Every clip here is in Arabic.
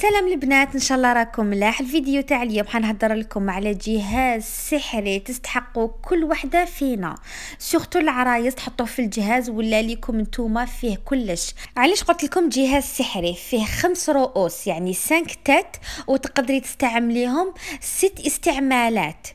سلام البنات ان شاء الله راكم ملاح الفيديو تاع اليوم حنهضر لكم على جهاز سحري تستحقوا كل وحده فينا سورتو العرايس تحطوه في الجهاز ولا ليكم نتوما فيه كلش علاش قلت لكم جهاز سحري فيه خمس رؤوس يعني 5 تات وتقدري تستعمليهم ست استعمالات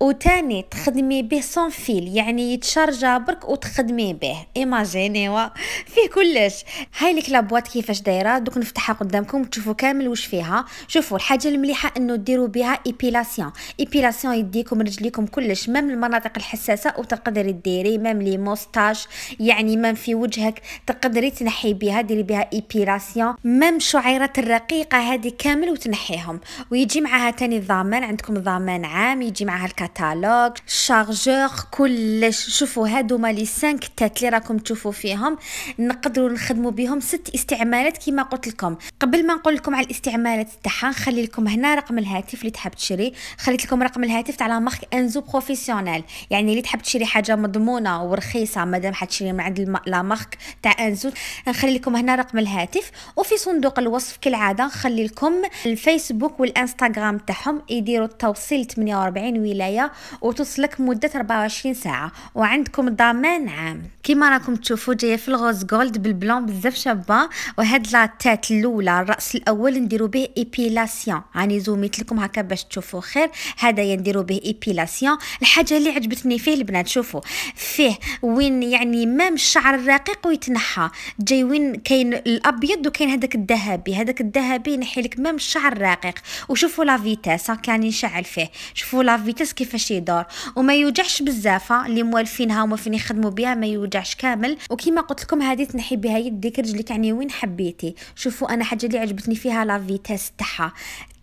وتاني تخدمي به سون فيل يعني يتشارجا برك وتخدمي به ايماجينيوا فيه كلش هاي لك لابوات كيفاش دايره دوك نفتحها قدامكم تشوفوا كامل الجمال فيها شوفوا الحاجه المليحه انه ديروا بها ايبيلاسيون ايبيلاسيون يديكم رجليكم كلش مام المناطق الحساسه وتقدري ديري مام لي موستاش يعني مام في وجهك تقدري تنحي بها ديري بها ايبيلاسيون مام شعيرات الرقيقه هذه كامل وتنحيهم ويجي معها تاني الضمان عندكم ضمان عام يجي معها الكتالوج شارجور كلش شوفوا هادو ما لي 5 تات اللي راكم تشوفوا فيهم نقدروا نخدموا بهم ست استعمالات كما قلت لكم قبل ما نقول لكم على استعمالات تاعها نخلي لكم هنا رقم الهاتف اللي تحب تشري خليت لكم رقم الهاتف تاع لا مارك انزو بروفيسيونيل يعني اللي تحب تشري حاجه مضمونه ورخيصه مادام حتشري من عند لا مارك تاع انزو نخلي لكم هنا رقم الهاتف وفي صندوق الوصف كالعاده نخلي لكم الفيسبوك والانستغرام تاعهم يديروا التوصيل 48 ولايه وتوصلك مده 24 ساعه وعندكم ضمان عام كيما راكم تشوفوا جايه في الغوز جولد بالبلون بزاف شابه وهاد لا تات الاولى الراس الاول نديرو به ايبيلاسيون راني زوميت لكم هكا باش تشوفوا خير هذايا نديرو به ايبيلاسيون الحاجه اللي عجبتني فيه البنات شوفوا فيه وين يعني مام الشعر الرقيق ويتنحى جاي وين كاين الابيض وكاين هذاك الذهبي هذاك الذهبي ينحي لك مام الشعر الرقيق وشوفوا لا فيتاس كان يعني نشعل فيه شوفوا لا فيتاس كيفاش يدور وما يوجعش بزاف اللي موالفينها وما فين يخدموا بها ما يوجعش كامل وكيما قلت لكم هذه تنحي بها يديك رجلك يعني وين حبيتي شوفوا انا حاجه اللي عجبتني فيها لا فيتاس تاعها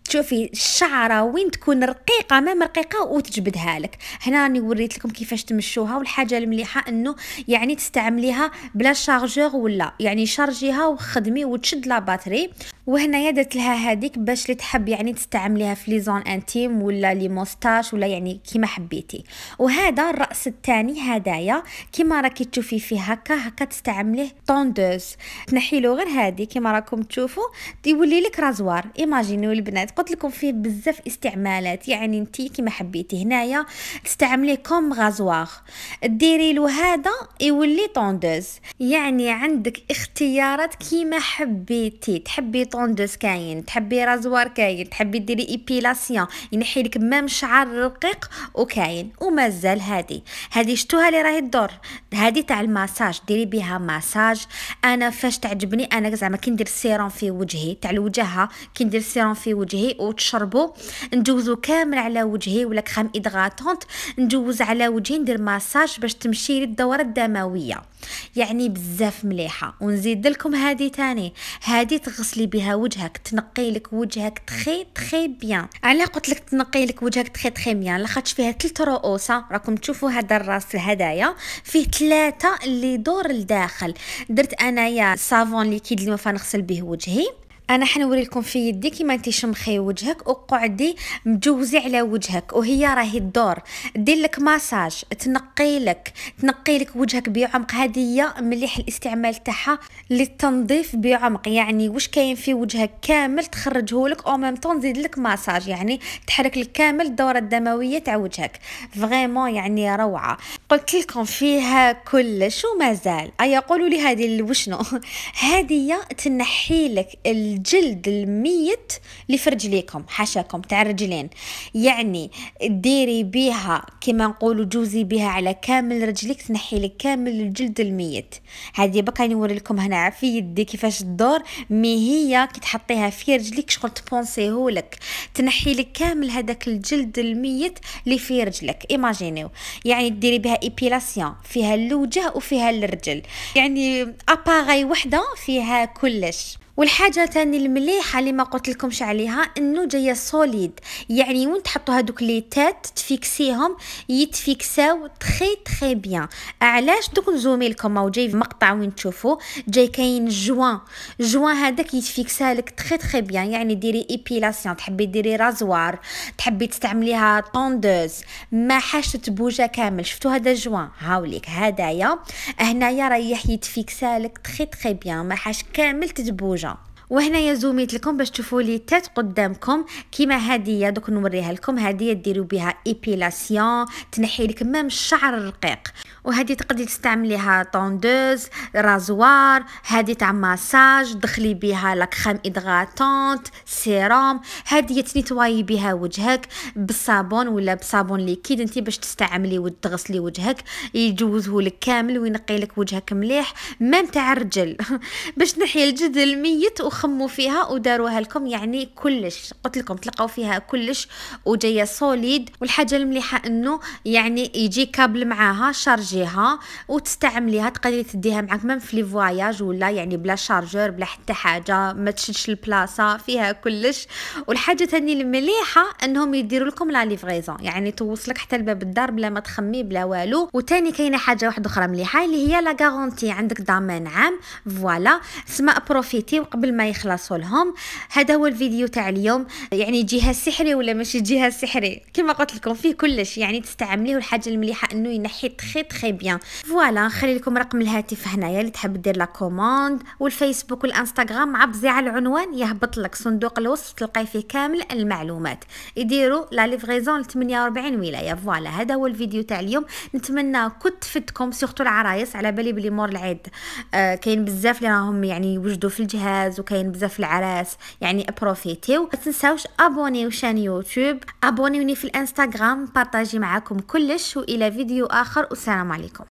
تشوفي الشعره وين تكون رقيقه ما رقيقه وتجبدها لك هنا راني وريت لكم كيفاش تمشوها والحاجه المليحه انه يعني تستعمليها بلا شارجور ولا يعني شارجيها وخدمي وتشد لا باتري وهنا درت لها هذيك باش اللي تحب يعني تستعمليها في لي زون انتيم ولا لي موستاش ولا يعني كيما حبيتي وهذا الراس الثاني هدايا كيما راكي تشوفي فيه هكا هكا تستعمليه طوندوز تنحي له غير هادي كيما راكم تشوفوا يولي لك رازوار ايماجينيو البنات قلت لكم فيه بزاف استعمالات يعني انت كيما حبيتي هنايا تستعمليه كوم غازوار ديري له هذا يولي طوندوز يعني عندك اختيارات كيما حبيتي تحبي طوندوس كاين تحبي رازوار كاين تحبي ديري ايبيلاسيون ينحي لك مام شعر رقيق وكاين ومازال هادي هادي شتوها اللي راهي تدور هادي تاع الماساج ديري بها ماساج انا فاش تعجبني انا زعما كي ندير سيروم في وجهي تاع الوجهه كي ندير سيروم في وجهي وتشربو ندوزو كامل على وجهي ولا كريم ادغاتونت ندوز على وجهي ندير ماساج باش تمشي لي الدوره الدمويه يعني بزاف مليحه ونزيد لكم هذه تاني هذه تغسلي بها وجهك تنقي لك وجهك تخي تخي بيان على قلت لك تنقي لك وجهك تخي تخي بيان لاخاطش فيها ثلاث رؤوسه راكم تشوفوا هذا الراس هدايا فيه ثلاثه اللي دور لداخل درت انايا صافون ليكيد اللي ما فنغسل به وجهي انا حنوري لكم في يدي كيما انت شمخي وجهك وقعدي مجوزي على وجهك وهي راهي الدور دير لك مساج تنقي لك تنقي لك وجهك بعمق هذه هي مليح الاستعمال تاعها للتنظيف بعمق يعني واش كاين في وجهك كامل تخرجه لك او ميم طون نزيد لك مساج يعني تحرك لك كامل الدوره الدمويه تاع وجهك فريمون يعني روعه قلت لكم فيها كلش وما زال يقولوا لي هذه وشنو هذه تنحي لك الجلد الميت اللي في رجليكم حاشاكم تاع الرجلين يعني ديري بها كما نقولوا جوزي بها على كامل رجليك تنحي لك كامل الجلد الميت هذه بقى نوري لكم هنا في يدي كيفاش الدور مي هي كي تحطيها في رجليك شغل تبونسيهولك لك تنحي لك كامل هذاك الجلد الميت اللي في رجلك ايماجينيو يعني ديري بها ايبيلاسيون فيها للوجه وفيها الرجل يعني اباغاي وحده فيها كلش والحاجه تاني المليحه اللي ما قلت لكمش عليها انه جايه سوليد يعني وين تحطوا هذوك لي تات تفيكسيهم يتفيكساو تري تري بيان علاش دوك نزومي لكم او جاي في مقطع وين تشوفوا جاي كاين جوان جوان هذاك يتفيكسا لك تري تري بيان يعني ديري ايبيلاسيون تحبي ديري رازوار تحبي تستعمليها طوندوز ما حاش تبوجا كامل شفتوا هذا جوان هاوليك هدايا هنايا رايح يتفيكسا لك تري تري بيان ما حاش كامل تتبوجا وهنا يا زوميت لكم باش تشوفوا لي تات قدامكم كيما هديه دوك نوريها لكم هديه ديروا بها ايبيلاسيون تنحي لك مام الشعر الرقيق وهذه تقدري تستعمليها طوندوز رازوار هذه تاع ماساج دخلي بها لا كريم ادغاتونت سيروم هذه تنيتواي بها وجهك بالصابون ولا بصابون ليكيد انت باش تستعملي وتغسلي وجهك يجوزه لك كامل وينقي لك وجهك مليح مام تاع الرجل باش تنحي الجلد الميت وخموا فيها وداروها لكم يعني كلش قلت لكم تلقاو فيها كلش وجايه سوليد والحاجه المليحه انه يعني يجي كابل معاها شارجيها وتستعمليها تقدري تديها معك ميم في لي فواياج ولا يعني بلا شارجور بلا حتى حاجه ما تشدش البلاصه فيها كلش والحاجه الثانيه المليحه انهم يديروا لكم لا ليفريزون يعني توصلك حتى لباب الدار بلا ما تخمي بلا والو وثاني كاينه حاجه واحده اخرى مليحه اللي هي لا غارونتي عندك ضمان عام فوالا سما بروفيتي وقبل ما يخلصوا لهم هذا هو الفيديو تاع اليوم يعني جهاز سحري ولا ماشي جهاز سحري كما قلت لكم فيه كلش يعني تستعمليه والحاجه المليحه انه ينحي تخي تخي بيان فوالا نخلي لكم رقم الهاتف هنايا اللي تحب دير لا كوموند والفيسبوك والانستغرام مع على العنوان يهبط لك صندوق الوصف تلقاي فيه كامل المعلومات يديروا لا ليفغيزون 48 ولايه فوالا هذا هو الفيديو تاع اليوم نتمنى كنت فدتكم سورتو العرايس على بالي بلي مور العيد آه كاين بزاف اللي راهم يعني يوجدوا في الجهاز وكاين كاين بزاف العراس يعني بروفيتيو ما تنساوش ابونيو وشان يوتيوب ابونيوني في الانستغرام بارطاجي معاكم كلش والى فيديو اخر والسلام عليكم